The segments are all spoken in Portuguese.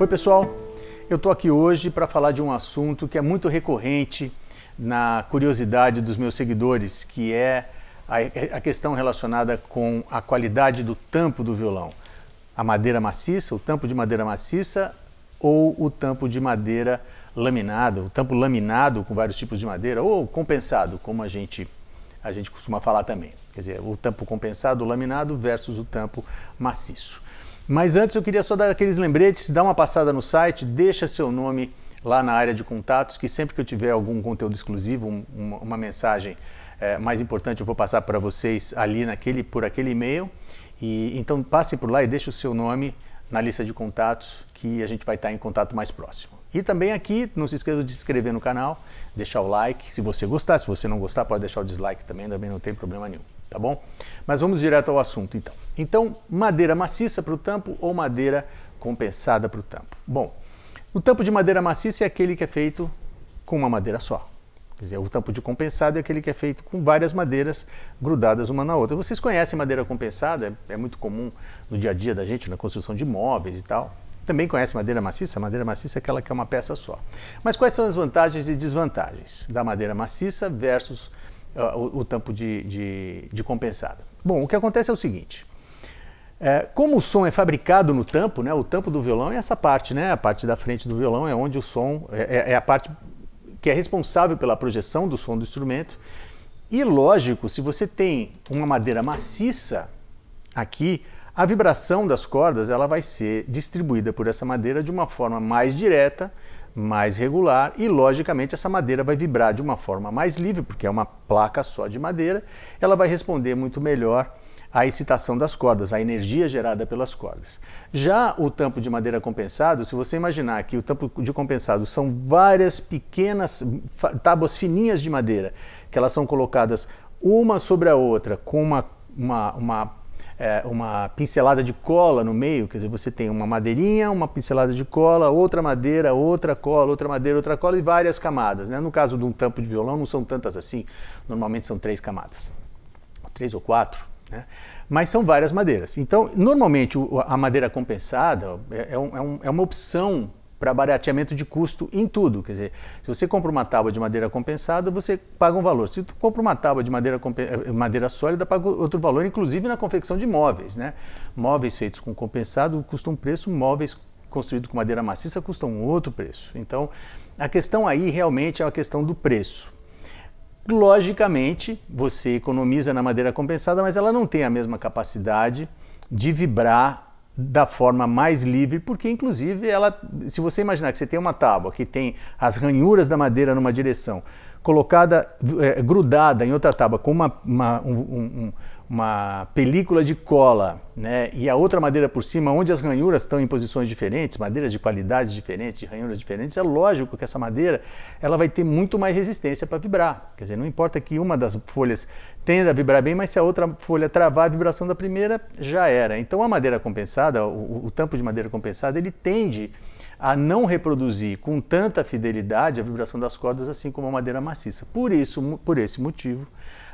Oi, pessoal. Eu estou aqui hoje para falar de um assunto que é muito recorrente na curiosidade dos meus seguidores, que é a questão relacionada com a qualidade do tampo do violão. A madeira maciça, o tampo de madeira maciça ou o tampo de madeira laminado, o tampo laminado com vários tipos de madeira ou compensado, como a gente a gente costuma falar também. Quer dizer, o tampo compensado, laminado versus o tampo maciço. Mas antes eu queria só dar aqueles lembretes, dá uma passada no site, deixa seu nome lá na área de contatos, que sempre que eu tiver algum conteúdo exclusivo, um, uma, uma, mensagem é, mais importante, eu vou passar para vocês ali naquele, por aquele e-mail. E, então passe por lá e deixe o seu nome na lista de contatos que a gente vai estar em contato mais próximo. E também aqui, não se esqueça de se inscrever no canal, deixar o like. Se você gostar, se você não gostar, pode deixar o dislike também, também não tem problema nenhum tá bom? Mas vamos direto ao assunto então. Então, madeira maciça para o tampo ou madeira compensada para o tampo? Bom, o tampo de madeira maciça é aquele que é feito com uma madeira só. Quer dizer, o tampo de compensado é aquele que é feito com várias madeiras grudadas uma na outra. Vocês conhecem madeira compensada, é, é muito comum no dia a dia da gente, na construção de móveis e tal. Também conhece madeira maciça? Madeira maciça é aquela que é uma peça só. Mas quais são as vantagens e desvantagens da madeira maciça versus uh, o, o, tampo de, de, de compensada. Bom, o que acontece é o seguinte. É, como o som é fabricado no tampo, né, o tampo do violão é essa parte, né, a parte da frente do violão é onde o som é, é, é a parte que é responsável pela projeção do som do instrumento. E lógico, se você tem uma madeira maciça aqui, a vibração das cordas ela vai ser distribuída por essa madeira de uma forma mais direta mais regular e, logicamente, essa madeira vai vibrar de uma forma mais livre, porque é uma placa só de madeira, ela vai responder muito melhor à excitação das cordas, à energia gerada pelas cordas. Já o tampo de madeira compensado, se você imaginar que o tampo de compensado são várias pequenas tábuas fininhas de madeira, que elas são colocadas uma sobre a outra com uma, uma, uma é, uma pincelada de cola no meio, quer dizer, você tem uma madeirinha, uma pincelada de cola, outra madeira, outra cola, outra madeira, outra cola e várias camadas. Né? No caso de um tampo de violão, não são tantas assim, normalmente são três camadas, três ou quatro. Né? Mas são várias madeiras. Então, normalmente, a madeira compensada é, é, é, um, é uma opção para barateamento de custo em tudo. Quer dizer, se você compra uma tábua de madeira compensada, você paga um valor. Se você compra uma tábua de madeira, eh, madeira sólida, paga outro valor, inclusive na confecção de móveis. Né? Móveis feitos com compensado custam um preço, móveis construídos com madeira maciça custam um outro preço. Então, a questão aí realmente é a questão do preço. Logicamente, você economiza na madeira compensada, mas ela não tem a mesma capacidade de vibrar da forma mais livre, porque inclusive ela, se você imaginar que você tem uma tábua que tem as ranhuras da madeira numa direção, colocada, é, grudada em outra tábua com uma, uma um, um, uma película de cola né, e a outra madeira por cima, onde as ranhuras estão em posições diferentes, madeiras de qualidades diferentes, de ranhuras diferentes, é lógico que essa madeira ela vai ter muito mais resistência para vibrar. Quer dizer, não importa que uma das folhas tenda a vibrar bem, mas se a outra folha travar a vibração da primeira, já era. Então a madeira compensada, o, o tampo de madeira compensada, ele tende a não reproduzir com tanta fidelidade a vibração das cordas, assim como a madeira maciça. Por isso, por esse motivo,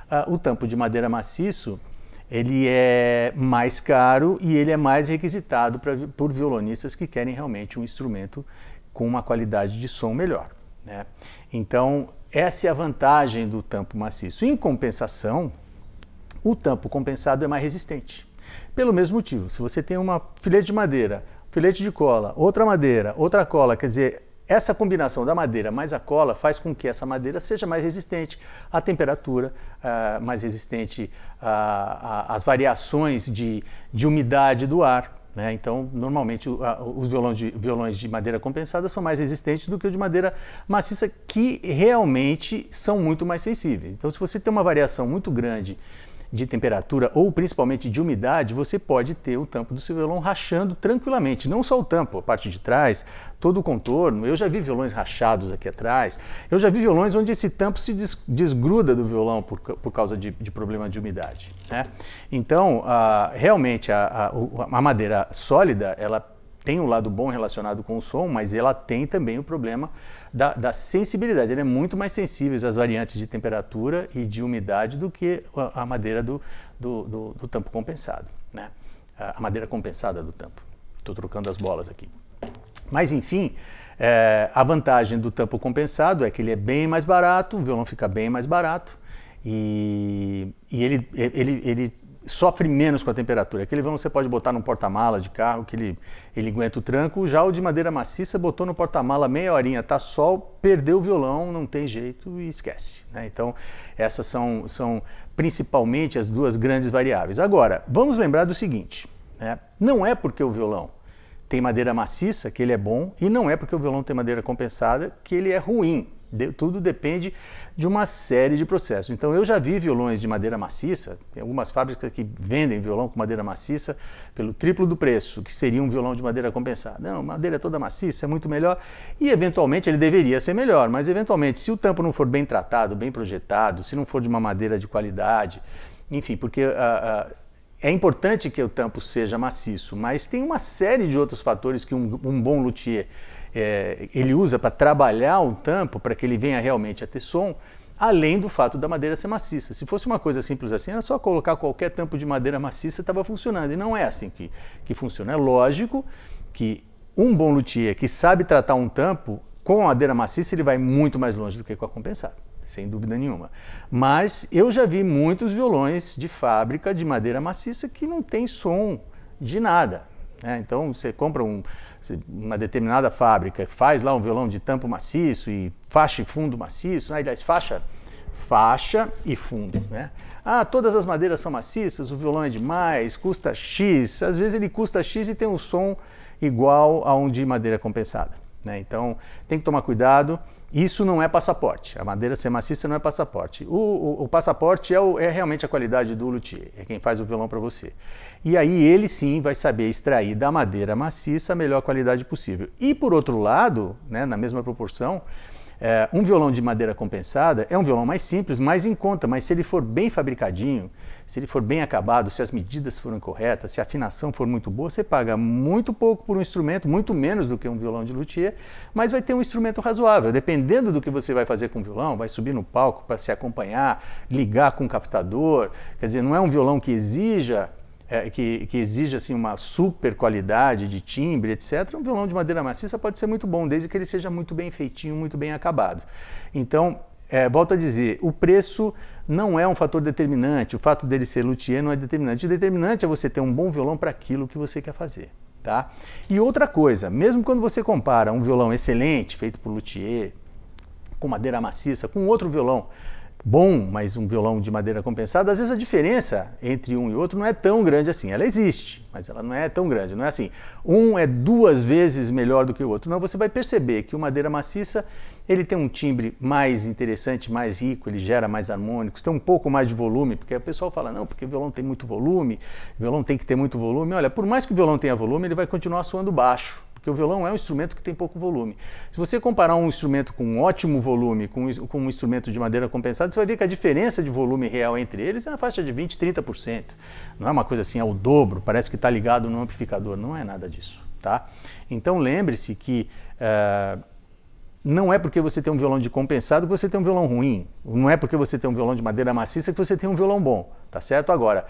Uh, o tampo de madeira maciço ele é mais caro e ele é mais requisitado pra, por violonistas que querem realmente um instrumento com uma qualidade de som melhor. Né? Então, essa é a vantagem do tampo maciço. Em compensação, o tampo compensado é mais resistente. Pelo mesmo motivo, se você tem uma filete de madeira, filete de cola, outra madeira, outra cola, quer dizer, essa combinação da madeira mais a cola faz com que essa madeira seja mais resistente à temperatura, uh, mais resistente ah, às variações de, de umidade do ar. Né? Então, normalmente, os violões de, violões de madeira compensada são mais resistentes do que o de madeira maciça, que realmente são muito mais sensíveis. Então, se você tem uma variação muito grande de temperatura ou principalmente de umidade, você pode ter o tampo do seu violão rachando tranquilamente. Não só o tampo, a parte de trás, todo o contorno. Eu já vi violões rachados aqui atrás. Eu já vi violões onde esse tampo se des desgruda do violão por, por causa de, de problema de umidade. Né? Então, ah, realmente, a, a, a madeira sólida, ela tem um lado bom relacionado com o som, mas ela tem também o problema da, da sensibilidade. Ela é muito mais sensível às variantes de temperatura e de umidade do que a, madeira do, do, do, do, tampo compensado, né? A madeira compensada do tampo. Estou trocando as bolas aqui. Mas enfim, é, a vantagem do tampo compensado é que ele é bem mais barato, o violão fica bem mais barato e, e ele, ele, ele sofre menos com a temperatura. Aquele vão você pode botar num porta-mala de carro que ele, ele aguenta o tranco. Já o de madeira maciça botou no porta-mala meia horinha, tá sol, perdeu o violão, não tem jeito e esquece. Né? Então essas são, são principalmente as duas grandes variáveis. Agora, vamos lembrar do seguinte, né? não é porque o violão tem madeira maciça que ele é bom e não é porque o violão tem madeira compensada que ele é ruim. De, tudo depende de uma série de processos. Então, eu já vi violões de madeira maciça, tem algumas fábricas que vendem violão com madeira maciça pelo triplo do preço, que seria um violão de madeira compensada. Não, madeira toda maciça é muito melhor e, eventualmente, ele deveria ser melhor, mas, eventualmente, se o tampo não for bem tratado, bem projetado, se não for de uma madeira de qualidade, enfim, porque. Ah, ah, é importante que o tampo seja maciço, mas tem uma série de outros fatores que um, um bom luthier é, ele usa para trabalhar um tampo, para que ele venha realmente a ter som, além do fato da madeira ser maciça. Se fosse uma coisa simples assim, era só colocar qualquer tampo de madeira maciça estava funcionando. E não é assim que, que funciona. É lógico que um bom luthier que sabe tratar um tampo com a madeira maciça, ele vai muito mais longe do que com a compensada. Sem dúvida nenhuma. Mas eu já vi muitos violões de fábrica de madeira maciça que não tem som de nada. Né? Então você compra um uma determinada fábrica faz lá um violão de tampo maciço e faixa e fundo maciço, né? aliás, faixa, faixa e fundo. Né? Ah, todas as madeiras são maciças, o violão é demais, custa X. Às vezes ele custa X e tem um som igual a um de madeira compensada. Né? Então tem que tomar cuidado. Isso não é passaporte. A madeira ser maciça não é passaporte. O, o, o passaporte é, o, é, realmente a qualidade do luthier, é quem faz o violão para você. E aí ele sim vai saber extrair da madeira maciça a melhor qualidade possível. E por outro lado, né, na mesma proporção, é, um violão de madeira compensada é um violão mais simples, mais em conta, mas se ele for bem fabricadinho, se ele for bem acabado, se as medidas forem corretas, se a afinação for muito boa, você paga muito pouco por um instrumento, muito menos do que um violão de luthier, mas vai ter um instrumento razoável. Dependendo do que você vai fazer com o violão, vai subir no palco para se acompanhar, ligar com o captador, quer dizer, não é um violão que exija é, que, que, exige assim, uma super qualidade de timbre, etc., um violão de madeira maciça pode ser muito bom, desde que ele seja muito bem feitinho, muito bem acabado. Então, é, volto a dizer, o preço não é um fator determinante, o fato dele ser luthier não é determinante. O determinante é você ter um bom violão para aquilo que você quer fazer. Tá? E outra coisa, mesmo quando você compara um violão excelente, feito por luthier, com madeira maciça, com outro violão bom, mas um violão de madeira compensada, às vezes a diferença entre um e outro não é tão grande assim. Ela existe, mas ela não é tão grande. Não é assim, um é duas vezes melhor do que o outro. Não, você vai perceber que o madeira maciça ele tem um timbre mais interessante, mais rico, ele gera mais harmônicos, tem um pouco mais de volume, porque o pessoal fala, não, porque o violão tem muito volume, o violão tem que ter muito volume. Olha, por mais que o violão tenha volume, ele vai continuar soando baixo. Porque o violão é um instrumento que tem pouco volume. Se você comparar um instrumento com um ótimo volume com, com um instrumento de madeira compensada, você vai ver que a diferença de volume real entre eles é na faixa de 20%, 30%. Não é uma coisa assim, é o dobro, parece que está ligado no amplificador. Não é nada disso, tá? Então lembre-se que... Uh, não é porque você tem um violão de compensado que você tem um violão ruim. Não é porque você tem um violão de madeira maciça que você tem um violão bom, tá certo? Agora,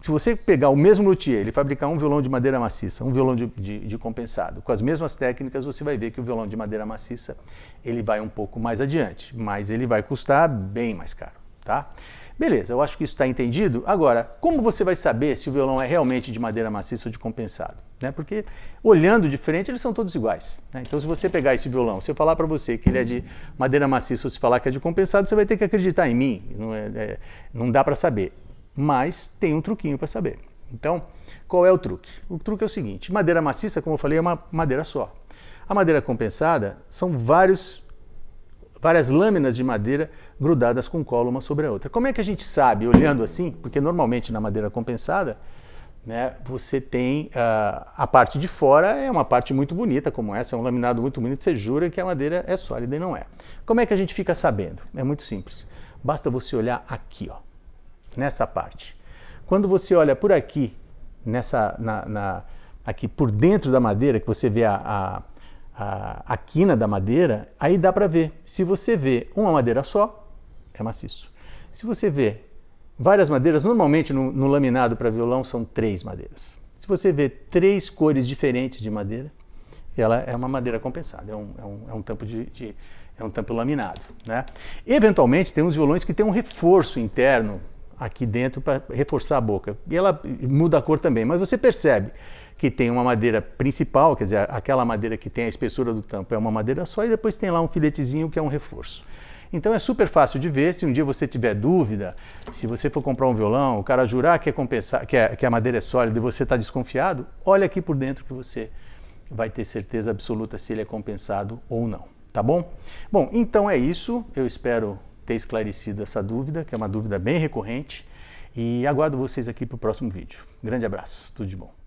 se você pegar o mesmo luthier, ele fabricar um violão de madeira maciça, um violão de, de, de, compensado, com as mesmas técnicas, você vai ver que o violão de madeira maciça ele vai um pouco mais adiante, mas ele vai custar bem mais caro, tá? Beleza, eu acho que isso está entendido. Agora, como você vai saber se o violão é realmente de madeira maciça ou de compensado? Né? Porque olhando de frente, eles são todos iguais. Né? Então, se você pegar esse violão, se eu falar para você que ele é de madeira maciça ou se falar que é de compensado, você vai ter que acreditar em mim. Não, é, é, não dá para saber. Mas tem um truquinho para saber. Então, qual é o truque? O truque é o seguinte: madeira maciça, como eu falei, é uma madeira só. A madeira compensada são vários, várias lâminas de madeira grudadas com cola uma sobre a outra. Como é que a gente sabe, olhando assim? Porque normalmente na madeira compensada, né, você tem uh, a parte de fora é uma parte muito bonita como essa, é um laminado muito bonito, você jura que a madeira é sólida e não é. Como é que a gente fica sabendo? É muito simples. Basta você olhar aqui, ó nessa parte. Quando você olha por aqui, nessa, na, na, aqui por dentro da madeira, que você vê a, a, a, a quina da madeira, aí dá para ver. Se você vê uma madeira só, é maciço. Se você vê várias madeiras, normalmente no, no laminado para violão são três madeiras. Se você vê três cores diferentes de madeira, ela é uma madeira compensada, é um, é um, é um tampo de, de, é um tampo laminado. Né? Eventualmente tem uns violões que têm um reforço interno aqui dentro para reforçar a boca. E ela muda a cor também, mas você percebe que tem uma madeira principal, quer dizer, aquela madeira que tem a espessura do tampo é uma madeira só e depois tem lá um filetezinho que é um reforço. Então é super fácil de ver, se um dia você tiver dúvida, se você for comprar um violão, o cara jurar que, é compensar, que, é, que a madeira é sólida e você está desconfiado, olha aqui por dentro que você vai ter certeza absoluta se ele é compensado ou não, tá bom? Bom, então é isso, eu espero ter esclarecido essa dúvida, que é uma dúvida bem recorrente. E aguardo vocês aqui para o próximo vídeo. Grande abraço, tudo de bom.